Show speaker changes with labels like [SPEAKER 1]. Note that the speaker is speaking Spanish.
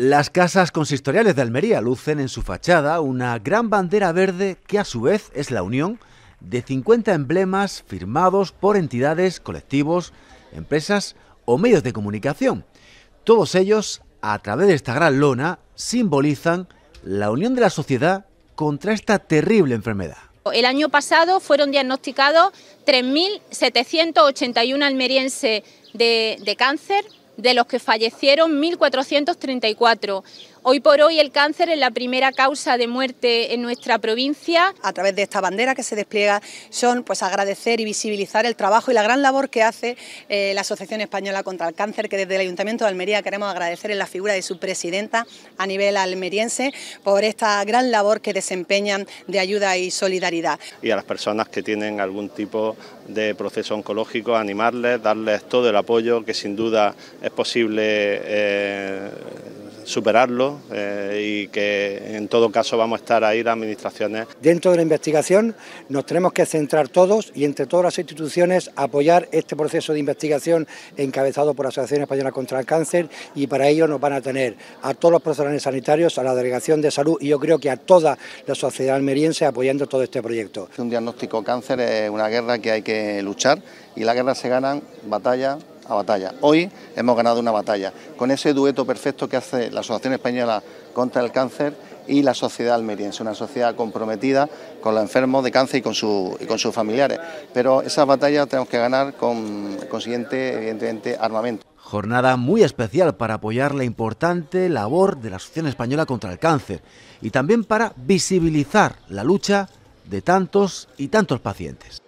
[SPEAKER 1] Las casas consistoriales de Almería lucen en su fachada una gran bandera verde que a su vez es la unión de 50 emblemas firmados por entidades, colectivos, empresas o medios de comunicación. Todos ellos, a través de esta gran lona, simbolizan la unión de la sociedad contra esta terrible enfermedad.
[SPEAKER 2] El año pasado fueron diagnosticados 3.781 almerienses de, de cáncer, de los que fallecieron 1.434. Hoy por hoy el cáncer es la primera causa de muerte en
[SPEAKER 3] nuestra provincia. A través de esta bandera que se despliega son pues agradecer y visibilizar el trabajo y la gran labor que hace eh, la Asociación Española contra el Cáncer, que desde el Ayuntamiento de Almería queremos agradecer en la figura de su presidenta a nivel almeriense por esta gran labor que desempeñan de ayuda y solidaridad.
[SPEAKER 4] Y a las personas que tienen algún tipo de proceso oncológico, animarles, darles todo el apoyo que sin duda es posible eh, superarlo eh, y que en todo caso vamos a estar ahí las administraciones.
[SPEAKER 5] Dentro de la investigación nos tenemos que centrar todos y entre todas las instituciones apoyar este proceso de investigación encabezado por la Asociación Española contra el Cáncer y para ello nos van a tener a todos los profesionales sanitarios, a la Delegación de Salud y yo creo que a toda la sociedad almeriense apoyando todo este proyecto. Un diagnóstico cáncer es una guerra que hay que luchar
[SPEAKER 6] y la guerra se ganan batalla batalla. Hoy hemos ganado una batalla con ese dueto perfecto que hace la Asociación Española contra el Cáncer y la sociedad almeriense, una sociedad comprometida con los enfermos de cáncer y con, con sus familiares. Pero esa batalla tenemos que ganar con consiguiente, evidentemente, armamento.
[SPEAKER 1] Jornada muy especial para apoyar la importante labor de la Asociación Española contra el Cáncer y también para visibilizar la lucha de tantos y tantos pacientes.